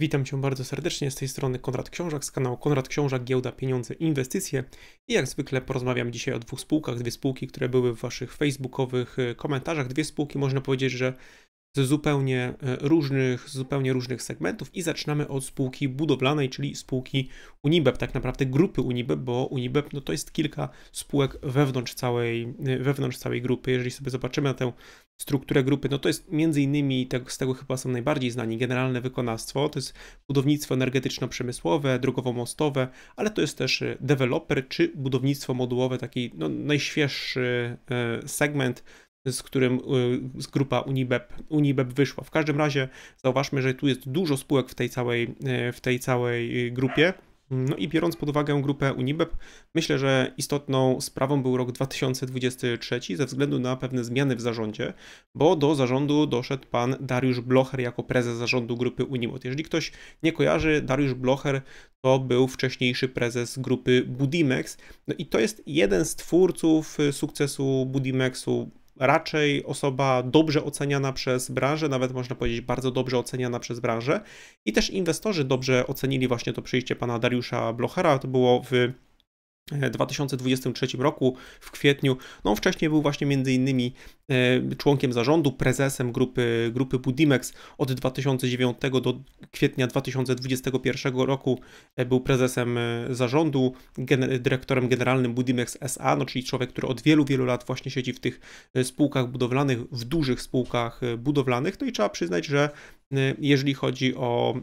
Witam Cię bardzo serdecznie z tej strony Konrad Książak z kanału Konrad Książak Giełda Pieniądze Inwestycje i jak zwykle porozmawiam dzisiaj o dwóch spółkach, dwie spółki, które były w Waszych facebookowych e, komentarzach. Dwie spółki można powiedzieć, że z zupełnie e, różnych, z zupełnie różnych segmentów i zaczynamy od spółki budowlanej, czyli spółki Unibeb, tak naprawdę grupy Unibeb, bo Unibeb no to jest kilka spółek wewnątrz całej, e, wewnątrz całej grupy. Jeżeli sobie zobaczymy na tę strukturę grupy, no to jest między innymi, z tego chyba są najbardziej znani, generalne wykonawstwo, to jest budownictwo energetyczno-przemysłowe, drogowo-mostowe, ale to jest też e, deweloper czy budownictwo modułowe, taki no, najświeższy segment, z którym y, z grupa Unibeb, Unibeb wyszła. W każdym razie zauważmy, że tu jest dużo spółek w tej całej, y, w tej całej y, grupie. No i biorąc pod uwagę grupę Unibeb, myślę, że istotną sprawą był rok 2023 ze względu na pewne zmiany w zarządzie, bo do zarządu doszedł pan Dariusz Blocher jako prezes zarządu grupy Unimot. Jeżeli ktoś nie kojarzy, Dariusz Blocher to był wcześniejszy prezes grupy Budimex. No i to jest jeden z twórców sukcesu Budimexu raczej osoba dobrze oceniana przez branżę, nawet można powiedzieć bardzo dobrze oceniana przez branżę. I też inwestorzy dobrze ocenili właśnie to przyjście pana Dariusza Blochera. To było w 2023 e, roku w kwietniu. No wcześniej był właśnie między innymi e, członkiem zarządu, prezesem grupy, grupy Budimex od 2009 do kwietnia 2021 roku e, był prezesem zarządu, gen dyrektorem generalnym Budimex SA, no czyli człowiek, który od wielu, wielu lat właśnie siedzi w tych spółkach budowlanych, w dużych spółkach budowlanych, no i trzeba przyznać, że jeżeli chodzi o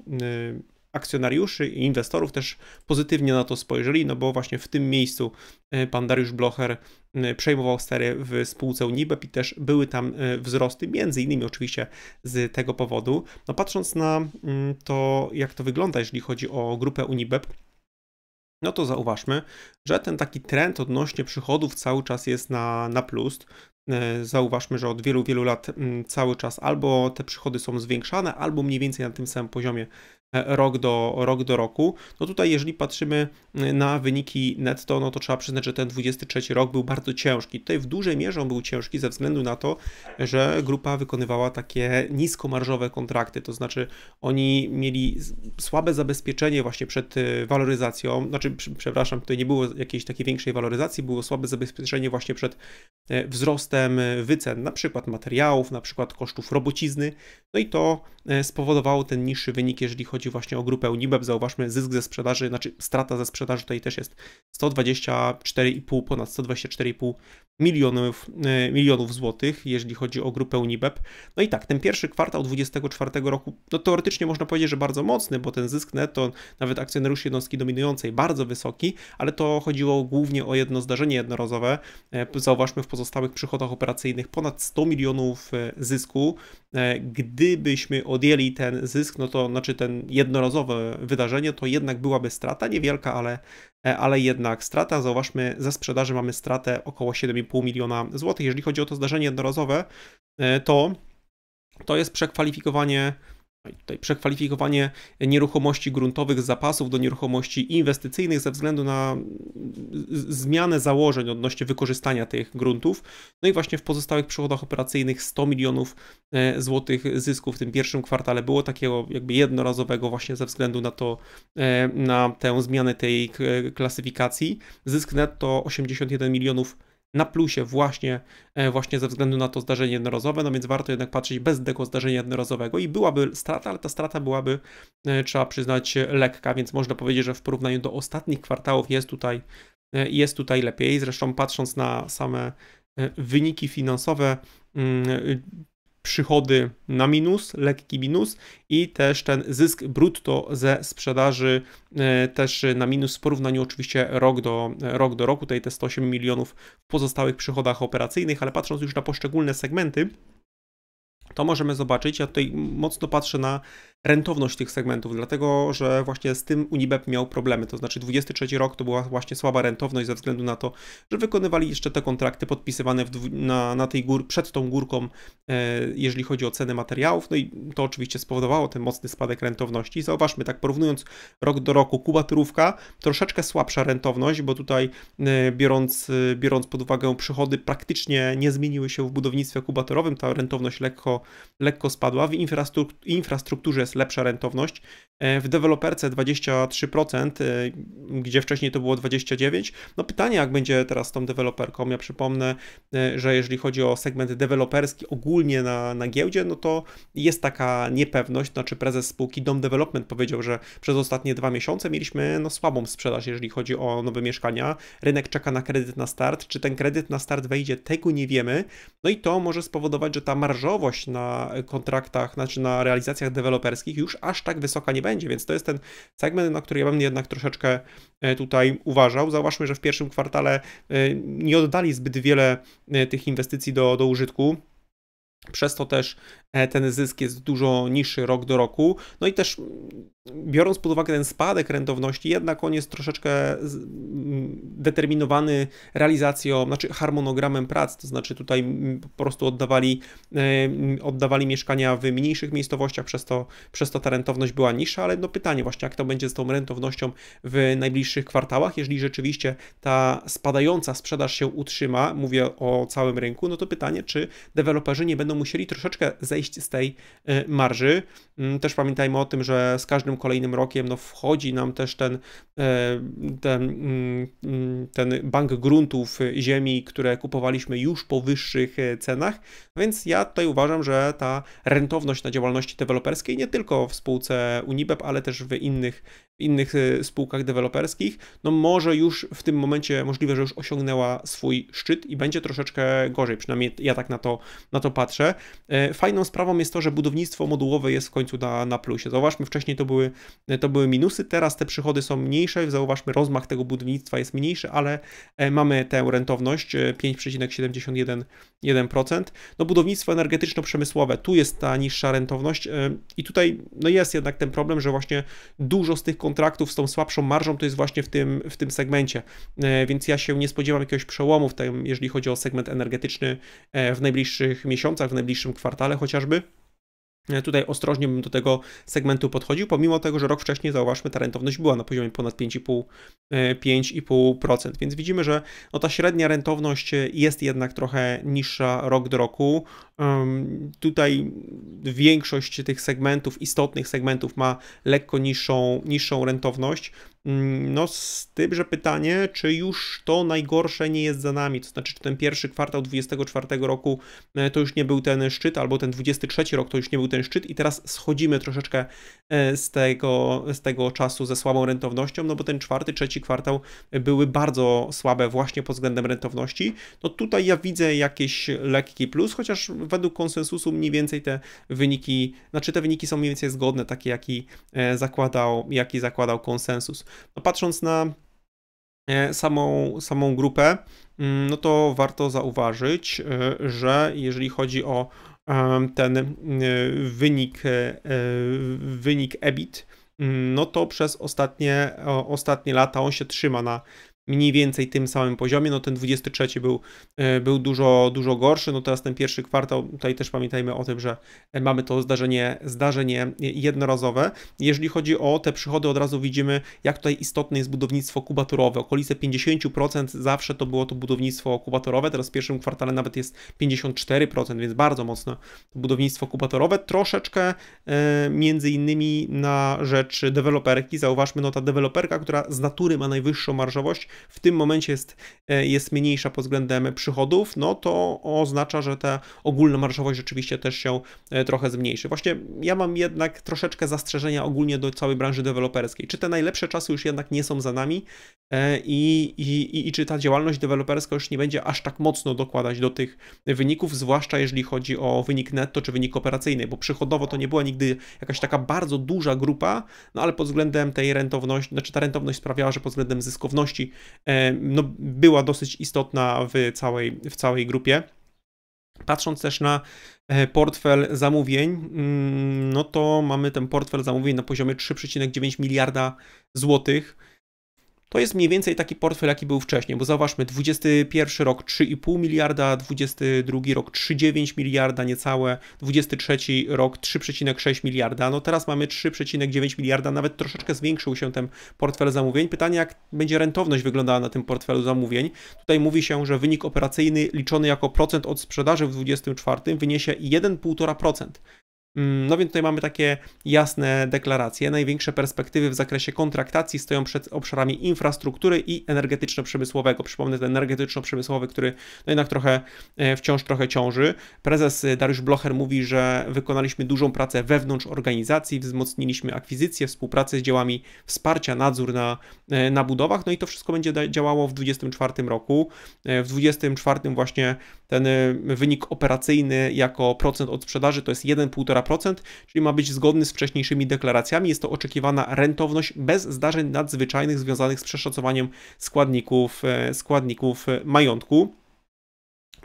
akcjonariuszy i inwestorów też pozytywnie na to spojrzeli, no bo właśnie w tym miejscu e, pan Dariusz Blocher e, przejmował stery w spółce Unibep i też były tam e, wzrosty, między innymi oczywiście z tego powodu. No patrząc na mm, to, jak to wygląda, jeżeli chodzi o grupę Unibep, no to zauważmy, że ten taki trend odnośnie przychodów cały czas jest na, na plus. Zauważmy, że od wielu, wielu lat mm, cały czas albo te przychody są zwiększane, albo mniej więcej na tym samym poziomie E, rok do, rok do roku. No tutaj, jeżeli patrzymy e, na wyniki netto, no to trzeba przyznać, że ten 23 rok był bardzo ciężki. Tutaj w dużej mierze on był ciężki ze względu na to, że grupa wykonywała takie niskomarżowe kontrakty, to znaczy oni mieli słabe zabezpieczenie właśnie przed e, waloryzacją, znaczy, przepraszam, tutaj nie było jakiejś takiej większej waloryzacji, było słabe zabezpieczenie właśnie przed wzrostem wycen, na przykład materiałów, na przykład kosztów robocizny, no i to spowodowało ten niższy wynik, jeżeli chodzi chodzi właśnie o grupę Unibeb, zauważmy zysk ze sprzedaży, znaczy strata ze sprzedaży tutaj też jest 124,5, ponad 124,5 milionów, e, milionów złotych, jeżeli chodzi o grupę Unibeb. No i tak, ten pierwszy kwartał 2024 roku, no teoretycznie można powiedzieć, że bardzo mocny, bo ten zysk netto, nawet akcjonariusz jednostki dominującej, bardzo wysoki, ale to chodziło głównie o jedno zdarzenie jednorazowe. E, zauważmy w pozostałych przychodach operacyjnych ponad 100 milionów e, zysku. Gdybyśmy odjęli ten zysk, no to znaczy ten jednorazowe wydarzenie, to jednak byłaby strata, niewielka, ale, e, ale jednak strata. Zauważmy, ze sprzedaży mamy stratę około 7,5 miliona złotych. Jeżeli chodzi o to zdarzenie jednorazowe, e, to, to jest przekwalifikowanie no tutaj przekwalifikowanie nieruchomości gruntowych z zapasów do nieruchomości inwestycyjnych ze względu na mm, zmianę założeń odnośnie wykorzystania tych gruntów. No i właśnie w pozostałych przychodach operacyjnych 100 milionów e, złotych zysku w tym pierwszym kwartale było takiego jakby jednorazowego właśnie ze względu na to, e, na tę zmianę tej klasyfikacji. Zysk netto 81 milionów na plusie właśnie, e, właśnie ze względu na to zdarzenie jednorazowe, no więc warto jednak patrzeć bez tego zdarzenia jednorazowego i byłaby strata, ale ta strata byłaby, e, trzeba przyznać, lekka, więc można powiedzieć, że w porównaniu do ostatnich kwartałów jest tutaj, e, jest tutaj lepiej. Zresztą patrząc na same wyniki finansowe mm, przychody na minus, lekki minus i też ten zysk brutto ze sprzedaży e, też na minus w porównaniu oczywiście rok do, rok do roku, tutaj te 108 milionów w pozostałych przychodach operacyjnych, ale patrząc już na poszczególne segmenty, to możemy zobaczyć, ja tutaj mocno patrzę na rentowność tych segmentów, dlatego że właśnie z tym Unibep miał problemy. To znaczy 23 rok to była właśnie słaba rentowność ze względu na to, że wykonywali jeszcze te kontrakty podpisywane w, na, na tej gór, przed tą górką, e, jeżeli chodzi o ceny materiałów. No i to oczywiście spowodowało ten mocny spadek rentowności. Zauważmy, tak porównując rok do roku, Kubatorówka, troszeczkę słabsza rentowność, bo tutaj e, biorąc, e, biorąc pod uwagę przychody praktycznie nie zmieniły się w budownictwie kubatorowym, ta rentowność lekko, lekko spadła. W infrastrukturze jest lepsza rentowność. E, w deweloperce 23%, e, gdzie wcześniej to było 29%. No pytanie, jak będzie teraz z tą deweloperką. Ja przypomnę, e, że jeżeli chodzi o segment deweloperski ogólnie na, na giełdzie, no to jest taka niepewność. Znaczy prezes spółki Dom Development powiedział, że przez ostatnie dwa miesiące mieliśmy no, słabą sprzedaż, jeżeli chodzi o nowe mieszkania. Rynek czeka na kredyt na start. Czy ten kredyt na start wejdzie, tego nie wiemy. No i to może spowodować, że ta marżowość na kontraktach, znaczy na realizacjach deweloperskich już aż tak wysoka nie będzie, więc to jest ten segment, na który ja bym jednak troszeczkę e, tutaj uważał. Zauważmy, że w pierwszym kwartale e, nie oddali zbyt wiele e, tych inwestycji do, do użytku. Przez to też ten zysk jest dużo niższy rok do roku. No i też biorąc pod uwagę ten spadek rentowności, jednak on jest troszeczkę determinowany realizacją, znaczy harmonogramem prac, to znaczy tutaj po prostu oddawali, e, oddawali mieszkania w mniejszych miejscowościach, przez to, przez to ta rentowność była niższa, ale no pytanie właśnie, jak to będzie z tą rentownością w najbliższych kwartałach, jeżeli rzeczywiście ta spadająca sprzedaż się utrzyma, mówię o całym rynku, no to pytanie, czy deweloperzy nie będą musieli troszeczkę zejść z tej e, marży. Mm, też pamiętajmy o tym, że z każdym każdym kolejnym rokiem no, wchodzi nam też ten, e, ten, mm, ten bank gruntów ziemi, które kupowaliśmy już po wyższych e, cenach. No więc ja tutaj uważam, że ta rentowność na działalności deweloperskiej nie tylko w spółce Unibeb, ale też w innych, w innych e, spółkach deweloperskich, no może już w tym momencie możliwe, że już osiągnęła swój szczyt i będzie troszeczkę gorzej, przynajmniej ja tak na to, na to patrzę. Fajną sprawą jest to, że budownictwo modułowe jest w końcu na, na plusie. Zauważmy, wcześniej to były to były minusy. Teraz te przychody są mniejsze, zauważmy, rozmach tego budownictwa jest mniejszy, ale e, mamy tę rentowność 5,71%. E, no budownictwo energetyczno-przemysłowe, tu jest ta niższa rentowność e, i tutaj no jest jednak ten problem, że właśnie dużo z tych kontraktów z tą słabszą marżą to jest właśnie w tym, w tym segmencie, więc ja się nie spodziewam jakiegoś przełomu w tym, jeżeli chodzi o segment energetyczny w najbliższych miesiącach, w najbliższym kwartale chociażby. E, tutaj ostrożnie bym do tego segmentu podchodził, pomimo tego, że rok wcześniej, zauważmy, ta rentowność była na poziomie ponad 5,5%, e, więc widzimy, że no, ta średnia rentowność e, jest jednak trochę niższa rok do roku. Tutaj większość tych segmentów, istotnych segmentów ma lekko niższą, niższą rentowność, Mm, no, z tym, że pytanie, czy już to najgorsze nie jest za nami, to znaczy, czy ten pierwszy kwartał 2024 roku e, to już nie był ten szczyt, albo ten 23 rok to już nie był ten szczyt, i teraz schodzimy troszeczkę e, z tego, z tego czasu ze słabą rentownością, no bo ten czwarty, trzeci kwartał były bardzo słabe właśnie pod względem rentowności. No tutaj ja widzę jakiś lekki plus, chociaż według konsensusu mniej więcej te wyniki, znaczy te wyniki są mniej więcej zgodne, takie jaki e, zakładał, jaki zakładał konsensus. No patrząc na e, samą, samą grupę, mm, no to warto zauważyć, e, że jeżeli chodzi o e, ten wynik, wynik EBIT, mm, no to przez ostatnie, ostatnie lata on się trzyma na mniej więcej tym samym poziomie. No ten 23 był, e, był dużo, dużo gorszy. No teraz ten pierwszy kwartał, tutaj też pamiętajmy o tym, że mamy to zdarzenie, zdarzenie jednorazowe. Jeżeli chodzi o te przychody, od razu widzimy, jak tutaj istotne jest budownictwo kubaturowe. Okolice 50% zawsze to było to budownictwo kubatorowe, teraz w pierwszym kwartale nawet jest 54%, więc bardzo mocno budownictwo kubatorowe. Troszeczkę e, między innymi na rzecz deweloperki. Zauważmy, no ta deweloperka, która z natury ma najwyższą marżowość, w tym momencie jest, e, jest mniejsza pod względem przychodów, no to oznacza, że ta ogólna rzeczywiście też się e, trochę zmniejszy. Właśnie ja mam jednak troszeczkę zastrzeżenia ogólnie do całej branży deweloperskiej. Czy te najlepsze czasy już jednak nie są za nami e, i, i, i czy ta działalność deweloperska już nie będzie aż tak mocno dokładać do tych wyników, zwłaszcza jeżeli chodzi o wynik netto czy wynik operacyjny, bo przychodowo to nie była nigdy jakaś taka bardzo duża grupa, no ale pod względem tej rentowności, znaczy ta rentowność sprawiała, że pod względem zyskowności E, no, była dosyć istotna w całej, w całej grupie. Patrząc też na e, portfel zamówień, mm, no to mamy ten portfel zamówień na poziomie 3,9 miliarda złotych to jest mniej więcej taki portfel, jaki był wcześniej, bo zauważmy, 21 rok 3,5 miliarda, 22 rok 3,9 miliarda niecałe, 23 rok 3,6 miliarda, no teraz mamy 3,9 miliarda, nawet troszeczkę zwiększył się ten portfel zamówień. Pytanie, jak będzie rentowność wyglądała na tym portfelu zamówień. Tutaj mówi się, że wynik operacyjny liczony jako procent od sprzedaży w 24 wyniesie 1,5%. Mm, no więc tutaj mamy takie jasne deklaracje. Największe perspektywy w zakresie kontraktacji stoją przed obszarami infrastruktury i energetyczno-przemysłowego. Przypomnę ten energetyczno-przemysłowy, który no jednak trochę e, wciąż trochę ciąży. Prezes e, Dariusz Blocher mówi, że wykonaliśmy dużą pracę wewnątrz organizacji, wzmocniliśmy akwizycję, współpracę z działami wsparcia, nadzór na, e, na budowach, no i to wszystko będzie działało w 2024 roku. W 2024 właśnie ten wynik operacyjny jako procent od sprzedaży to jest 1,5% czyli ma być zgodny z wcześniejszymi deklaracjami. Jest to oczekiwana rentowność bez zdarzeń nadzwyczajnych związanych z przeszacowaniem składników, e, składników e, majątku.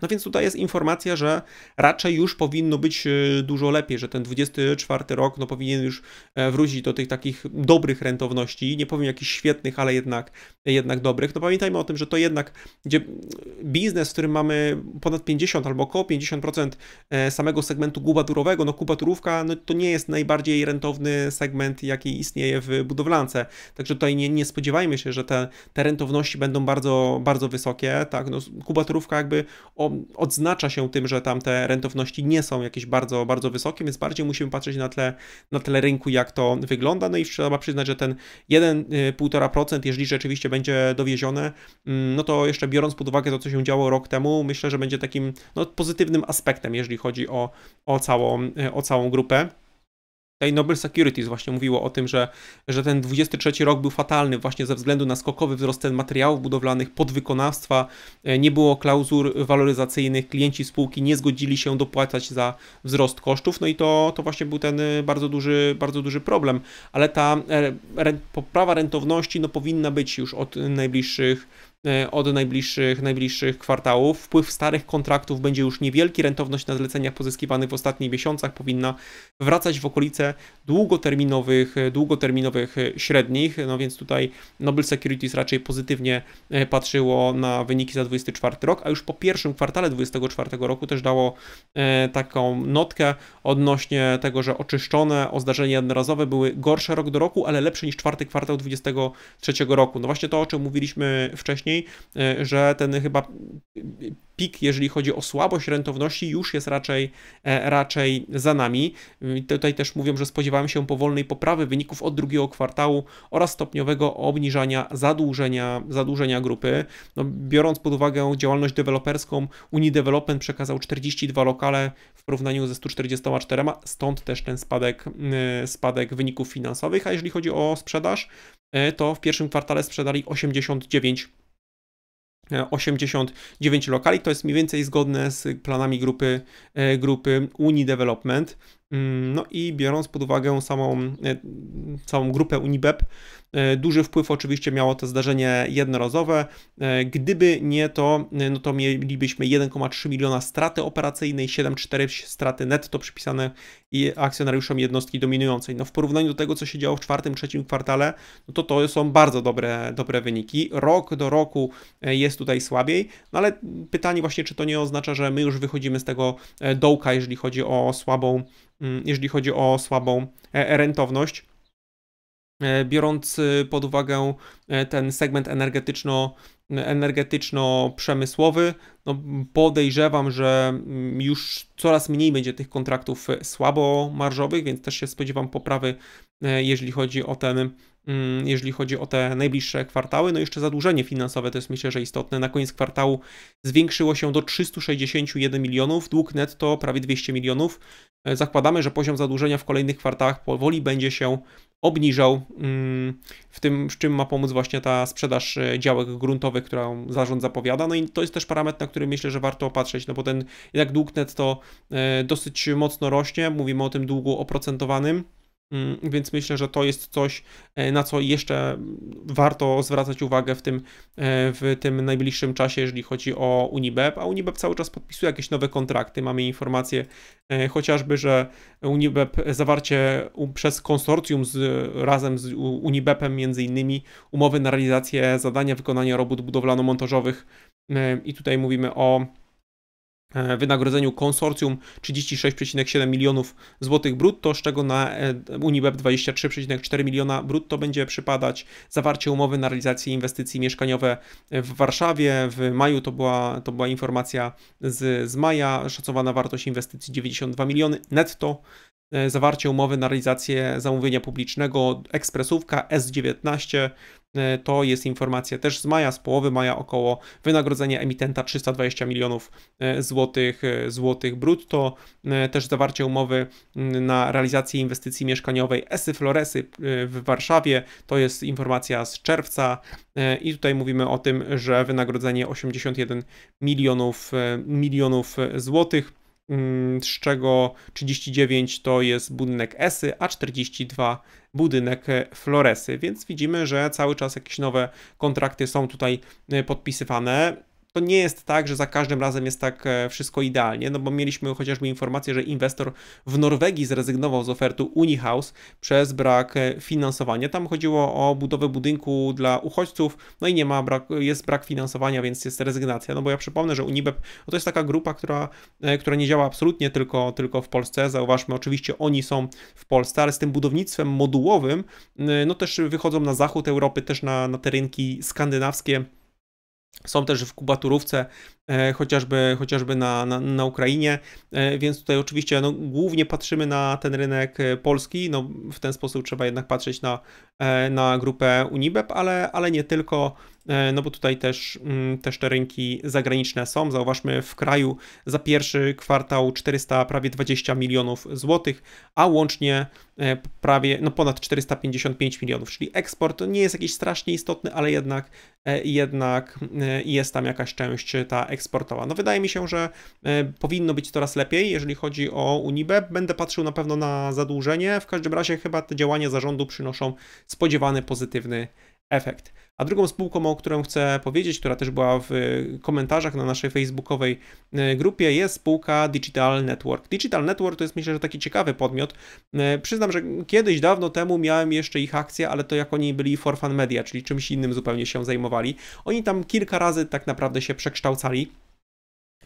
No więc tutaj jest informacja, że raczej już powinno być e, dużo lepiej, że ten 24 rok no, powinien już e, wrócić do tych takich dobrych rentowności, nie powiem jakichś świetnych, ale jednak, jednak dobrych. No pamiętajmy o tym, że to jednak gdzie biznes, w którym mamy ponad 50 albo około 50% e, samego segmentu kubaturowego, no kubaturówka no, to nie jest najbardziej rentowny segment, jaki istnieje w budowlance. Także tutaj nie, nie spodziewajmy się, że te, te rentowności będą bardzo, bardzo wysokie. Tak? No, kubaturówka jakby o odznacza się tym, że tam te rentowności nie są jakieś bardzo, bardzo wysokie, więc bardziej musimy patrzeć na tle, na tle rynku, jak to wygląda. No i trzeba przyznać, że ten 1,5%, y, jeżeli rzeczywiście będzie dowiezione, mm, no to jeszcze biorąc pod uwagę to, co się działo rok temu, myślę, że będzie takim no, pozytywnym aspektem, jeżeli chodzi o, o, całą, y, o całą grupę tej Nobel Securities właśnie mówiło o tym, że, że ten 23 rok był fatalny właśnie ze względu na skokowy wzrost cen materiałów budowlanych, podwykonawstwa, e, nie było klauzur waloryzacyjnych, klienci spółki nie zgodzili się dopłacać za wzrost kosztów, no i to, to właśnie był ten e, bardzo duży, bardzo duży problem, ale ta e, re, poprawa rentowności no, powinna być już od najbliższych E, od najbliższych, najbliższych kwartałów. Wpływ starych kontraktów będzie już niewielki, rentowność na zleceniach pozyskiwanych w ostatnich miesiącach powinna wracać w okolice długoterminowych, e, długoterminowych e, średnich, no więc tutaj Nobel Securities raczej pozytywnie patrzyło na wyniki za 24 rok, a już po pierwszym kwartale 24 roku też dało taką notkę odnośnie tego, że oczyszczone o zdarzenia jednorazowe były gorsze rok do roku, ale lepsze niż czwarty kwartał 23 roku. No właśnie to, o czym mówiliśmy wcześniej, wcześniej, że ten chyba pik, jeżeli chodzi o słabość rentowności, już jest raczej, e, raczej za nami. Tutaj też mówią, że spodziewałem się powolnej poprawy wyników od drugiego kwartału oraz stopniowego obniżania zadłużenia, zadłużenia grupy. No, biorąc pod uwagę działalność deweloperską, Uni Development przekazał 42 lokale w porównaniu ze 144, stąd też ten spadek, e, spadek wyników finansowych. A jeżeli chodzi o sprzedaż, e, to w pierwszym kwartale sprzedali 89 89 lokali. To jest mniej więcej zgodne z planami grupy, e, grupy Uni Development. Mm, no i biorąc pod uwagę samą, e, całą grupę Unibep, e, duży wpływ oczywiście miało to zdarzenie jednorazowe. E, gdyby nie to, no to mielibyśmy 1,3 miliona straty operacyjnej, 7,4 straty netto przypisane akcjonariuszom jednostki dominującej. No w porównaniu do tego, co się działo w czwartym, trzecim kwartale, no to to są bardzo dobre, dobre wyniki. Rok do roku jest tutaj słabiej, no ale pytanie właśnie, czy to nie oznacza, że my już wychodzimy z tego dołka, jeżeli chodzi o słabą Mm, jeżeli chodzi o słabą e, e, rentowność. E, biorąc y, pod uwagę ten segment energetyczno, energetyczno-przemysłowy, no podejrzewam, że mm, już coraz mniej będzie tych kontraktów słabo marżowych, więc też się spodziewam poprawy, jeżeli chodzi o ten Mm, jeżeli chodzi o te najbliższe kwartały. No jeszcze zadłużenie finansowe to jest myślę, że istotne. Na koniec kwartału zwiększyło się do 361 milionów, dług netto prawie 200 milionów. E, zakładamy, że poziom zadłużenia w kolejnych kwartałach powoli będzie się obniżał, mm, w tym, w czym ma pomóc właśnie ta sprzedaż e, działek gruntowych, którą zarząd zapowiada. No i to jest też parametr, na który myślę, że warto opatrzeć, no bo ten jednak dług netto e, dosyć mocno rośnie, mówimy o tym długu oprocentowanym, Mm, więc myślę, że to jest coś, e, na co jeszcze warto zwracać uwagę w tym, e, w tym najbliższym czasie, jeżeli chodzi o Unibeb. A Unibeb cały czas podpisuje jakieś nowe kontrakty. Mamy informacje e, chociażby, że Unibeb zawarcie przez konsorcjum z, razem z Unibepem między innymi umowy na realizację zadania wykonania robót budowlano-montażowych. I tutaj mówimy o E, wynagrodzeniu konsorcjum 36,7 milionów złotych brutto, z czego na e, Unibeb 23,4 miliona brutto będzie przypadać zawarcie umowy na realizację inwestycji mieszkaniowe w Warszawie. W maju to była, to była informacja z, z maja, szacowana wartość inwestycji 92 miliony netto. E, zawarcie umowy na realizację zamówienia publicznego ekspresówka S19. E, to jest informacja też z maja, z połowy maja około wynagrodzenia emitenta 320 milionów e, złotych, złotych brutto. Też zawarcie umowy mm, na realizację inwestycji mieszkaniowej Esy Floresy w Warszawie. To jest informacja z czerwca i tutaj mówimy o tym, że wynagrodzenie 81 milionów, milionów złotych. Mm, z czego 39 to jest budynek Esy, a 42 budynek e, Floresy, więc widzimy, że cały czas jakieś nowe kontrakty są tutaj e, podpisywane to nie jest tak, że za każdym razem jest tak e, wszystko idealnie, no bo mieliśmy chociażby informację, że inwestor w Norwegii zrezygnował z oferty Unihouse przez brak e, finansowania. Tam chodziło o budowę budynku dla uchodźców, no i nie ma, brak, jest brak finansowania, więc jest rezygnacja. No bo ja przypomnę, że Unibep no to jest taka grupa, która, e, która nie działa absolutnie tylko, tylko w Polsce. Zauważmy, oczywiście oni są w Polsce, ale z tym budownictwem modułowym, no też wychodzą na zachód Europy, też na, na te rynki skandynawskie są też w kubaturówce, e, chociażby, chociażby na, na, na Ukrainie, e, więc tutaj oczywiście no, głównie patrzymy na ten rynek e, polski. No, w ten sposób trzeba jednak patrzeć na, e, na grupę Unibep, ale, ale nie tylko. E, no bo tutaj też, mm, też te rynki zagraniczne są. Zauważmy w kraju za pierwszy kwartał 400 prawie 20 milionów złotych, a łącznie e, prawie no ponad 455 milionów, czyli eksport nie jest jakiś strasznie istotny, ale jednak, e, jednak jest tam jakaś część ta eksportowa. No wydaje mi się, że powinno być coraz lepiej, jeżeli chodzi o Unibę. Będę patrzył na pewno na zadłużenie. W każdym razie chyba te działania zarządu przynoszą spodziewany pozytywny efekt efekt. A drugą spółką, o którą chcę powiedzieć, która też była w y, komentarzach na naszej facebookowej y, grupie, jest spółka Digital Network. Digital Network to jest myślę, że taki ciekawy podmiot. Y, przyznam, że kiedyś, dawno temu miałem jeszcze ich akcje, ale to jak oni byli for fun media, czyli czymś innym zupełnie się zajmowali. Oni tam kilka razy tak naprawdę się przekształcali.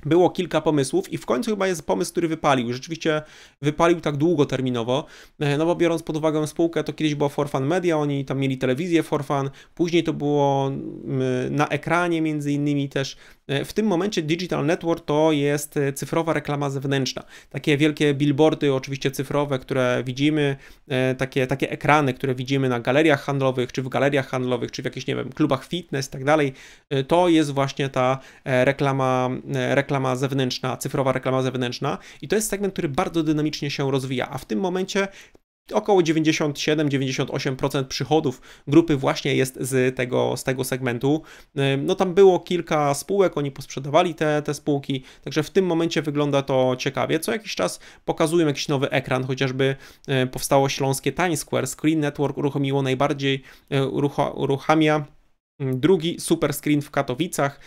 Było kilka pomysłów i w końcu chyba jest pomysł, który wypalił. Rzeczywiście wypalił tak długoterminowo, e, no bo biorąc pod uwagę spółkę, to kiedyś była Forfan Media, oni tam mieli telewizję Forfan, później to było na ekranie między innymi też. E, w tym momencie Digital Network to jest e, cyfrowa reklama zewnętrzna. Takie wielkie billboardy, oczywiście cyfrowe, które widzimy, takie, takie ekrany, które widzimy na galeriach handlowych, czy w galeriach handlowych, czy w jakichś, nie wiem, klubach fitness i tak dalej. To jest właśnie ta reklama, reklama reklama zewnętrzna, cyfrowa reklama zewnętrzna i to jest segment, który bardzo dynamicznie się rozwija, a w tym momencie Około 97-98% przychodów grupy właśnie jest z tego, z tego segmentu. No tam było kilka spółek, oni posprzedawali te, te spółki, także w tym momencie wygląda to ciekawie. Co jakiś czas pokazują jakiś nowy ekran, chociażby y, powstało śląskie Times Square, Screen Network uruchomiło najbardziej, y, uruchamia Drugi super screen w Katowicach.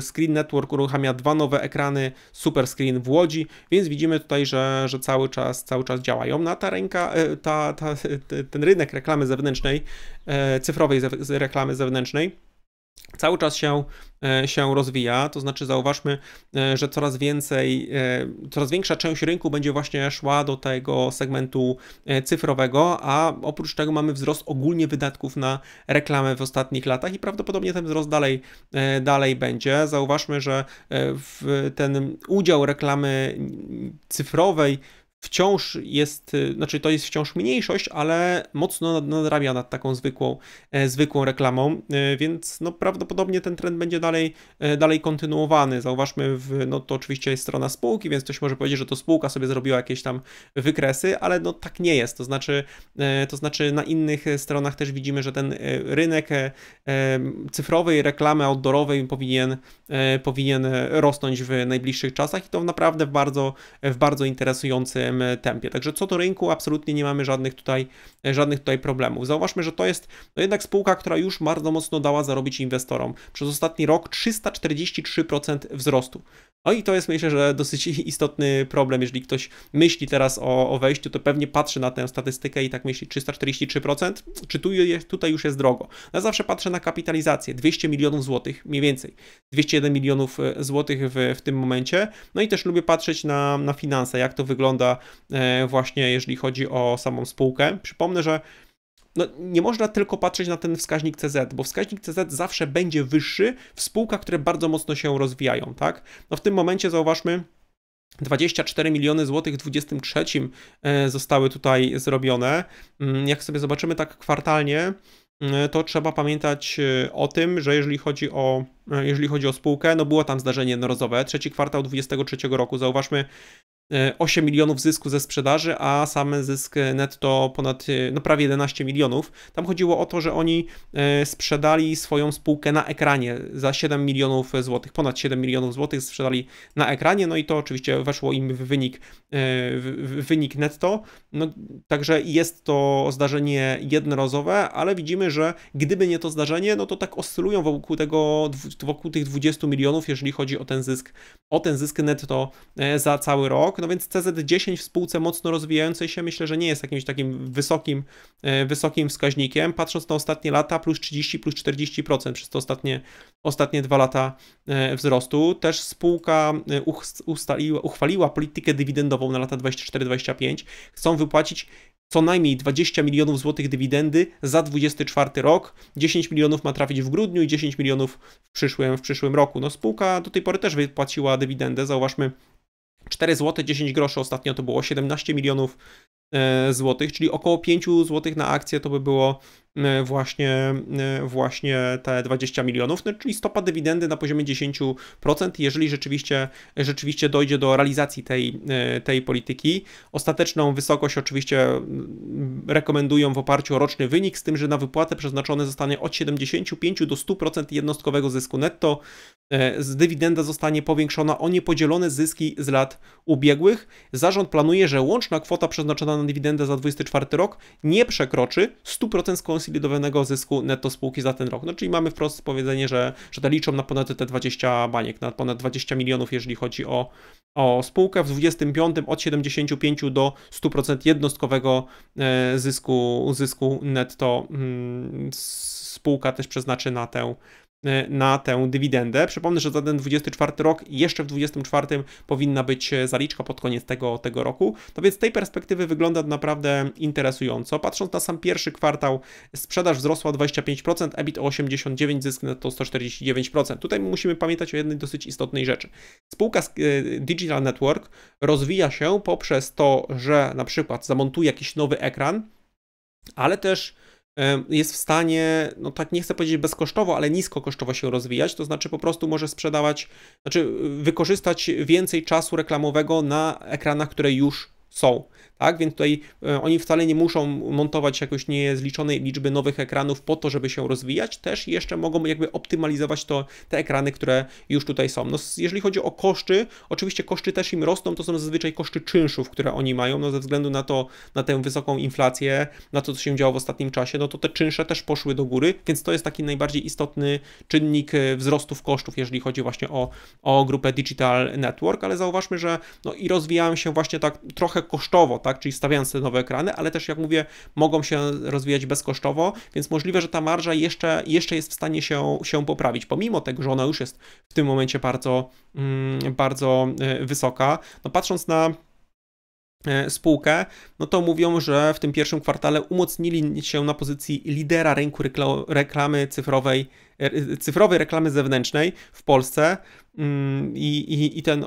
Screen Network uruchamia dwa nowe ekrany super screen w Łodzi, więc widzimy tutaj, że, że cały, czas, cały czas działają. Na no, ta ręka, e, ta, ta, ten rynek reklamy zewnętrznej, e, cyfrowej reklamy zewnętrznej cały czas się, e, się rozwija, to znaczy zauważmy, e, że coraz więcej, e, coraz większa część rynku będzie właśnie szła do tego segmentu cyfrowego, a oprócz tego mamy wzrost ogólnie wydatków na reklamę w ostatnich latach i prawdopodobnie ten wzrost dalej, dalej będzie. Zauważmy, że ten udział reklamy cyfrowej wciąż jest, y, znaczy to jest wciąż mniejszość, ale mocno nadrabia nad taką zwykłą, e, zwykłą reklamą, y, więc no prawdopodobnie ten trend będzie dalej, e, dalej kontynuowany. Zauważmy, w, no to oczywiście jest strona spółki, więc ktoś może powiedzieć, że to spółka sobie zrobiła jakieś tam wykresy, ale no tak nie jest, to znaczy, e, to znaczy na innych stronach też widzimy, że ten rynek cyfrowej reklamy outdoorowej powinien, powinien rosnąć w najbliższych czasach i to naprawdę w bardzo, w bardzo interesujący tym e, tempie. Także co do rynku absolutnie nie mamy żadnych tutaj, e, żadnych tutaj problemów. Zauważmy, że to jest no jednak spółka, która już bardzo mocno dała zarobić inwestorom. Przez ostatni rok 343% wzrostu. No i to jest myślę, że dosyć istotny problem, jeżeli ktoś myśli teraz o, o wejściu, to pewnie patrzy na tę statystykę i tak myśli 343%, czy tu jest, tutaj już jest drogo. Ja zawsze patrzę na kapitalizację, 200 milionów złotych, mniej więcej, 201 milionów e, złotych w, w tym momencie, no i też lubię patrzeć na, na finanse, jak to wygląda e, właśnie jeżeli chodzi o samą spółkę. Przypomnę, że no, nie można tylko patrzeć na ten wskaźnik CZ, bo wskaźnik CZ zawsze będzie wyższy w spółkach, które bardzo mocno się rozwijają, tak? No w tym momencie zauważmy, 24 miliony złotych w 23 e, zostały tutaj zrobione. Mm, jak sobie zobaczymy tak kwartalnie, mm, to trzeba pamiętać e, o tym, że jeżeli chodzi o, e, jeżeli chodzi o spółkę, no było tam zdarzenie jednorazowe. Trzeci kwartał 23 roku, zauważmy 8 e, milionów zysku ze sprzedaży, a sam zysk netto ponad e, no prawie 11 milionów. Tam chodziło o to, że oni e, sprzedali swoją spółkę na ekranie za 7 milionów złotych, ponad 7 milionów złotych sprzedali na ekranie, no i to oczywiście weszło im w wynik, w wynik netto. No, także jest to zdarzenie jednorazowe, ale widzimy, że gdyby nie to zdarzenie, no to tak oscylują wokół tego, wokół tych 20 milionów, jeżeli chodzi o ten zysk, o ten zysk netto za cały rok no więc CZ10 w spółce mocno rozwijającej się myślę, że nie jest jakimś takim wysokim, e, wysokim wskaźnikiem. Patrząc na ostatnie lata, plus 30, plus 40% przez te ostatnie, ostatnie dwa lata e, wzrostu. Też spółka e, ustaliła, uchwaliła politykę dywidendową na lata 24-25. Chcą wypłacić co najmniej 20 milionów złotych dywidendy za 24 rok. 10 milionów ma trafić w grudniu i 10 milionów w przyszłym, w przyszłym roku. No spółka do tej pory też wypłaciła dywidendę, zauważmy 4 zł 10 groszy ostatnio to było 17 milionów e, złotych, czyli około 5 zł na akcję to by było E, właśnie, e, właśnie te 20 milionów, no, czyli stopa dywidendy na poziomie 10%, jeżeli rzeczywiście, rzeczywiście dojdzie do realizacji tej, e, tej polityki. Ostateczną wysokość oczywiście mm, rekomendują w oparciu o roczny wynik, z tym, że na wypłatę przeznaczone zostanie od 75 do 100% jednostkowego zysku netto. Z dywidenda zostanie powiększona o niepodzielone zyski z lat ubiegłych. Zarząd planuje, że łączna kwota przeznaczona na dywidendę za 2024 rok nie przekroczy 100% skonsolidowanego zysku netto spółki za ten rok. No czyli mamy wprost powiedzenie, że, że te liczą na ponad te 20 baniek, na ponad 20 milionów, jeżeli chodzi o, o spółkę. W 25 od 75 do 100% jednostkowego e, zysku, zysku netto mm, spółka też przeznaczy na tę Y, na tę dywidendę. Przypomnę, że za ten 24 rok, jeszcze w 24 powinna być e, zaliczka pod koniec tego, tego roku. No więc z tej perspektywy wygląda to naprawdę interesująco. Patrząc na sam pierwszy kwartał, sprzedaż wzrosła 25%, EBIT o 89%, zysk to 149%. Tutaj musimy pamiętać o jednej dosyć istotnej rzeczy. Spółka e, Digital Network rozwija się poprzez to, że na przykład zamontuje jakiś nowy ekran, ale też jest w stanie, no tak nie chcę powiedzieć bezkosztowo, ale nisko kosztowo się rozwijać, to znaczy po prostu może sprzedawać, znaczy wykorzystać więcej czasu reklamowego na ekranach, które już są tak? Więc tutaj e, oni wcale nie muszą montować jakoś niezliczonej liczby nowych ekranów po to, żeby się rozwijać, też jeszcze mogą jakby optymalizować to, te ekrany, które już tutaj są. No, jeżeli chodzi o koszty, oczywiście koszty też im rosną, to są zazwyczaj koszty czynszów, które oni mają, no ze względu na to, na tę wysoką inflację, na to, co się działo w ostatnim czasie, no to te czynsze też poszły do góry, więc to jest taki najbardziej istotny czynnik e, wzrostów kosztów, jeżeli chodzi właśnie o, o grupę Digital Network, ale zauważmy, że no i rozwijałem się właśnie tak trochę kosztowo, tak? tak? Czyli stawiając te nowe ekrany, ale też jak mówię, mogą się rozwijać bezkosztowo, więc możliwe, że ta marża jeszcze, jeszcze jest w stanie się, się poprawić, pomimo tego, że ona już jest w tym momencie bardzo, mm, bardzo e, wysoka. No patrząc na e, spółkę, no to mówią, że w tym pierwszym kwartale umocnili się na pozycji lidera rynku reklamy cyfrowej cyfrowej reklamy zewnętrznej w Polsce mm, i, i, i ten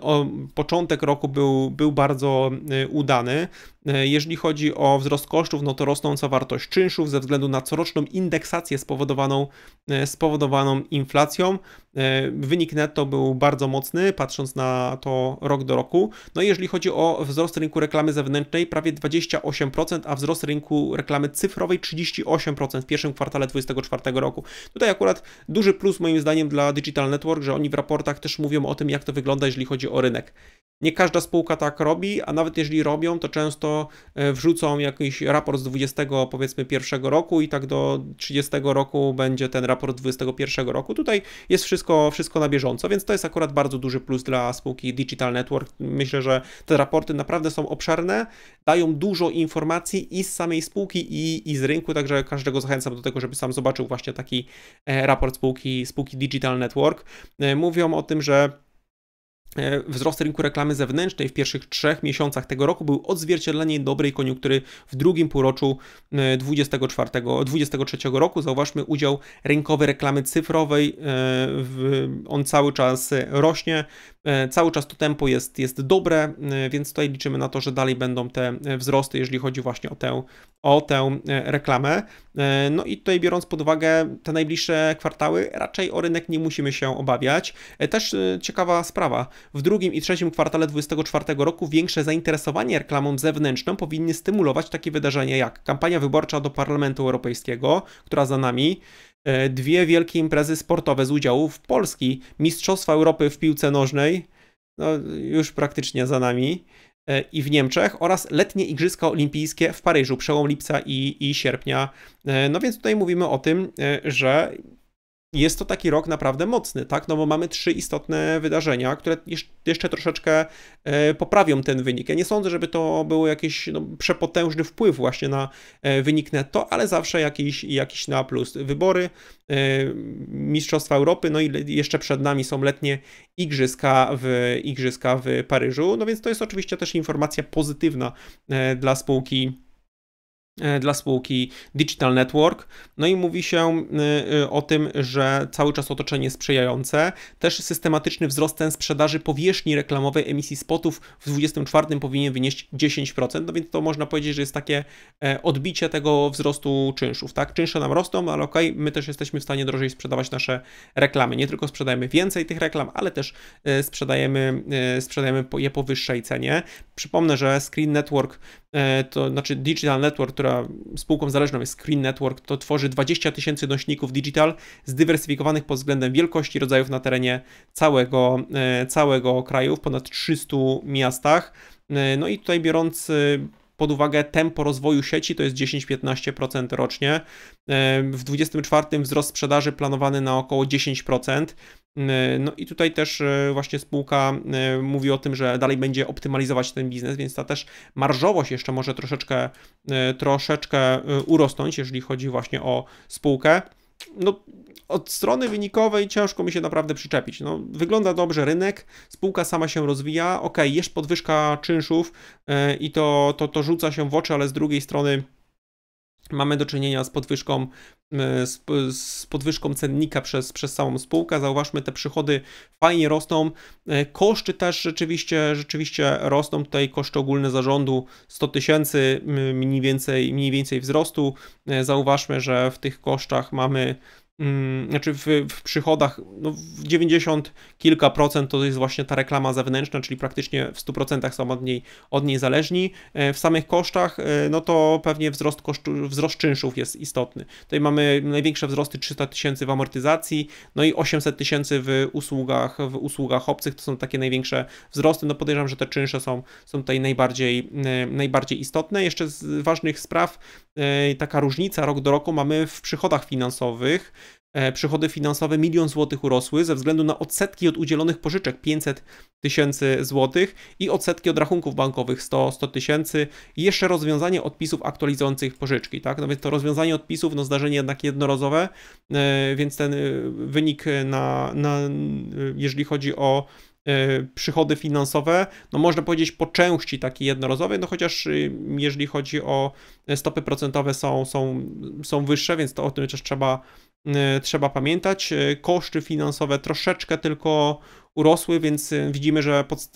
początek roku był, był bardzo y, udany. E, jeżeli chodzi o wzrost kosztów, no to rosnąca wartość czynszów ze względu na coroczną indeksację spowodowaną, e, spowodowaną inflacją. E, wynik netto był bardzo mocny, patrząc na to rok do roku. No i jeżeli chodzi o wzrost rynku reklamy zewnętrznej, prawie 28%, a wzrost rynku reklamy cyfrowej 38% w pierwszym kwartale 2024 roku. Tutaj akurat duży plus moim zdaniem dla Digital Network, że oni w raportach też mówią o tym, jak to wygląda, jeżeli chodzi o rynek. Nie każda spółka tak robi, a nawet jeżeli robią, to często e, wrzucą jakiś raport z 20 powiedzmy pierwszego roku i tak do 30 roku będzie ten raport 21 roku. Tutaj jest wszystko, wszystko na bieżąco, więc to jest akurat bardzo duży plus dla spółki Digital Network. Myślę, że te raporty naprawdę są obszerne, dają dużo informacji i z samej spółki i, i z rynku, także każdego zachęcam do tego, żeby sam zobaczył właśnie taki e, raport spółki, spółki Digital Network. E, mówią o tym, że E, wzrost rynku reklamy zewnętrznej w pierwszych trzech miesiącach tego roku był odzwierciedleniem dobrej koniunktury w drugim półroczu 2023 e, roku. Zauważmy udział rynkowy reklamy cyfrowej, e, on cały czas rośnie, cały czas to tempo jest, jest dobre, więc tutaj liczymy na to, że dalej będą te wzrosty, jeżeli chodzi właśnie o tę, o tę reklamę. No i tutaj biorąc pod uwagę te najbliższe kwartały, raczej o rynek nie musimy się obawiać. Też ciekawa sprawa, w drugim i trzecim kwartale 2024 roku większe zainteresowanie reklamą zewnętrzną powinny stymulować takie wydarzenia jak kampania wyborcza do Parlamentu Europejskiego, która za nami, e, dwie wielkie imprezy sportowe z udziału w Polski, Mistrzostwa Europy w piłce nożnej, no już praktycznie za nami, e, i w Niemczech oraz letnie Igrzyska Olimpijskie w Paryżu, przełom lipca i, i sierpnia. E, no więc tutaj mówimy o tym, że jest to taki rok naprawdę mocny, tak? No bo mamy trzy istotne wydarzenia, które jeszcze troszeczkę e, poprawią ten wynik. Ja nie sądzę, żeby to był jakiś no, przepotężny wpływ właśnie na e, wynik netto, ale zawsze jakiś, jakiś na plus. Wybory, e, Mistrzostwa Europy, no i jeszcze przed nami są letnie igrzyska w, igrzyska w Paryżu, no więc to jest oczywiście też informacja pozytywna dla spółki E, dla spółki Digital Network. No i mówi się e, e, o tym, że cały czas otoczenie sprzyjające. Też systematyczny wzrost ten sprzedaży powierzchni reklamowej emisji spotów w 24 powinien wynieść 10%, no więc to można powiedzieć, że jest takie odbicie tego wzrostu czynszów, tak? Czynsze nam rosną, no ale okej, okay, my też jesteśmy w stanie drożej sprzedawać nasze reklamy. Nie tylko sprzedajemy więcej tych reklam, ale też sprzedajemy, sprzedajemy je po wyższej cenie. Przypomnę, że Screen Network E, to znaczy Digital Network, która spółką zależną jest Screen Network, to tworzy 20 tysięcy nośników digital zdywersyfikowanych pod względem wielkości rodzajów na terenie całego, e, całego kraju, w ponad 300 miastach. E, no i tutaj biorąc pod uwagę tempo rozwoju sieci, to jest 10-15% rocznie. W 2024 wzrost sprzedaży planowany na około 10%. Yy, no i tutaj też yy, właśnie spółka yy, mówi o tym, że dalej będzie optymalizować ten biznes, więc ta też marżowość jeszcze może troszeczkę, troszeczkę urosnąć, jeżeli chodzi właśnie o spółkę. No, od strony wynikowej ciężko mi się naprawdę przyczepić. No, wygląda dobrze rynek, spółka sama się rozwija, ok, jest podwyżka czynszów i to, to, to rzuca się w oczy, ale z drugiej strony mamy do czynienia z podwyżką, e, z, z, podwyżką cennika przez, przez całą spółkę. Zauważmy, te przychody fajnie rosną, e, koszty też rzeczywiście, rzeczywiście rosną. Tutaj koszty ogólne zarządu 100 tysięcy mniej więcej, mniej więcej wzrostu. E, zauważmy, że w tych kosztach mamy Mm, znaczy w, w, przychodach no w 90 kilka procent to jest właśnie ta reklama zewnętrzna, czyli praktycznie w 100% są od niej, od niej zależni. E, w samych kosztach, e, no to pewnie wzrost, kosztu, wzrost czynszów jest istotny. Tutaj mamy największe wzrosty 300 tysięcy w amortyzacji, no i 800 tysięcy w usługach, w usługach obcych, to są takie największe wzrosty. No podejrzewam, że te czynsze są, są tutaj najbardziej, e, najbardziej istotne. Jeszcze z ważnych spraw, taka różnica rok do roku mamy w przychodach finansowych, E, przychody finansowe milion złotych urosły ze względu na odsetki od udzielonych pożyczek 500 tysięcy złotych i odsetki od rachunków bankowych 100 tysięcy i jeszcze rozwiązanie odpisów aktualizujących pożyczki, tak? No więc to rozwiązanie odpisów, no zdarzenie jednak jednorazowe, e, więc ten e, wynik na, na jeżeli chodzi o przychody finansowe, no można powiedzieć po części taki jednorazowy, no chociaż y, jeżeli chodzi o stopy procentowe są, są, są wyższe, więc to o tym też trzeba Y, trzeba pamiętać. Y, koszty finansowe troszeczkę tylko urosły, więc y, widzimy, że pod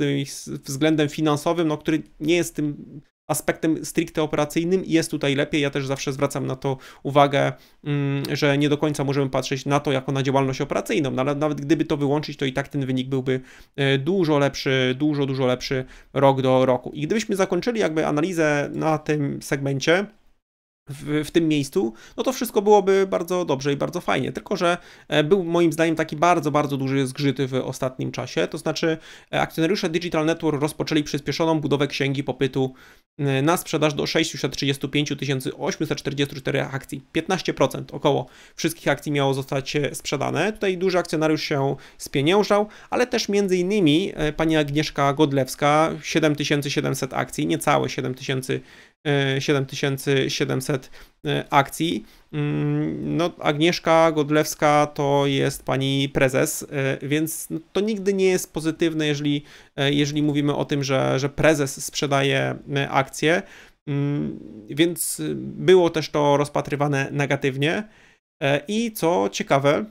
względem finansowym, no, który nie jest tym aspektem stricte operacyjnym jest tutaj lepiej. Ja też zawsze zwracam na to uwagę, mm, że nie do końca możemy patrzeć na to jako na działalność operacyjną, no, ale nawet gdyby to wyłączyć, to i tak ten wynik byłby dużo lepszy, dużo, dużo lepszy rok do roku. I gdybyśmy zakończyli jakby analizę na tym segmencie, w, w, tym miejscu, no to wszystko byłoby bardzo dobrze i bardzo fajnie. Tylko, że e, był moim zdaniem taki bardzo, bardzo duży zgrzyty w ostatnim czasie. To znaczy, e, akcjonariusze Digital Network rozpoczęli przyspieszoną budowę księgi popytu e, na sprzedaż do 635 844 akcji. 15% około wszystkich akcji miało zostać sprzedane. Tutaj duży akcjonariusz się spieniężał, ale też między innymi pani Agnieszka Godlewska 7700 akcji, niecałe 7700 7700 e, e, akcji. Mm, no, Agnieszka Godlewska to jest pani prezes, e, więc no, to nigdy nie jest pozytywne, jeżeli, jeżeli mówimy o tym, że, że prezes sprzedaje akcje. Mm, więc było też to rozpatrywane negatywnie. I co ciekawe,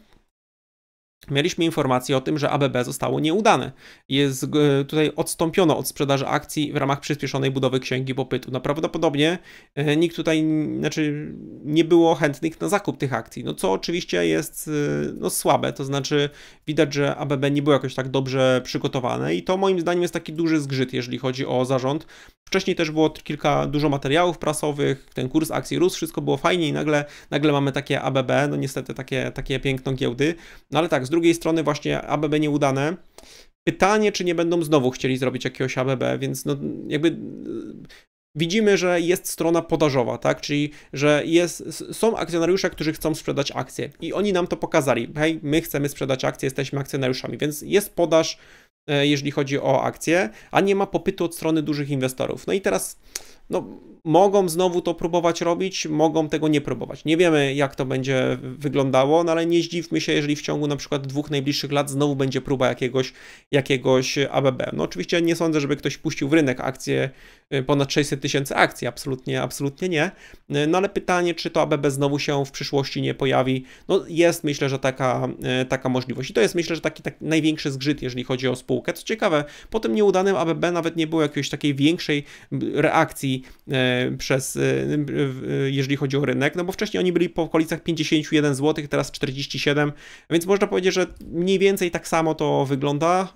mieliśmy informację o tym, że ABB zostało nieudane. Jest, e, tutaj odstąpiono od sprzedaży akcji w ramach przyspieszonej budowy księgi popytu. No prawdopodobnie e, nikt tutaj, znaczy nie było chętnych na zakup tych akcji, no co oczywiście jest e, no, słabe, to znaczy widać, że ABB nie było jakoś tak dobrze przygotowane i to moim zdaniem jest taki duży zgrzyt, jeżeli chodzi o zarząd. Wcześniej też było kilka, dużo materiałów prasowych, ten kurs akcji rósł, wszystko było fajnie i nagle, nagle mamy takie ABB, no niestety takie, takie piękno giełdy, no ale tak, z drugiej strony właśnie ABB nieudane. Pytanie, czy nie będą znowu chcieli zrobić jakiegoś ABB, więc no jakby widzimy, że jest strona podażowa, tak? Czyli, że jest, są akcjonariusze, którzy chcą sprzedać akcje i oni nam to pokazali. Hej, my chcemy sprzedać akcje, jesteśmy akcjonariuszami, więc jest podaż, e, jeżeli chodzi o akcje, a nie ma popytu od strony dużych inwestorów. No i teraz no, mogą znowu to próbować robić, mogą tego nie próbować. Nie wiemy, jak to będzie wyglądało, no ale nie zdziwmy się, jeżeli w ciągu na przykład dwóch najbliższych lat znowu będzie próba jakiegoś, jakiegoś ABB. No oczywiście nie sądzę, żeby ktoś puścił w rynek akcję y, ponad 600 tysięcy akcji, absolutnie, absolutnie nie. Y, no ale pytanie, czy to ABB znowu się w przyszłości nie pojawi. No jest myślę, że taka, y, taka możliwość. I to jest myślę, że taki największy zgrzyt, jeżeli chodzi o spółkę. Co ciekawe, po tym nieudanym ABB nawet nie było jakiejś takiej większej reakcji E, przez, e, e, jeżeli chodzi o rynek, no bo wcześniej oni byli po okolicach 51 zł, teraz 47, więc można powiedzieć, że mniej więcej tak samo to wygląda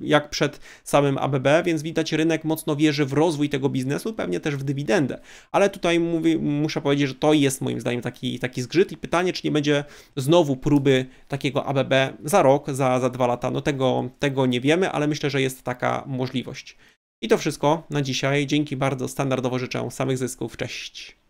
jak przed samym ABB, więc widać rynek mocno wierzy w rozwój tego biznesu, pewnie też w dywidendę, ale tutaj mówię, muszę powiedzieć, że to jest moim zdaniem taki, taki zgrzyt i pytanie, czy nie będzie znowu próby takiego ABB za rok, za, za dwa lata, no tego, tego nie wiemy, ale myślę, że jest taka możliwość. I to wszystko na dzisiaj. Dzięki bardzo. Standardowo życzę samych zysków. Cześć.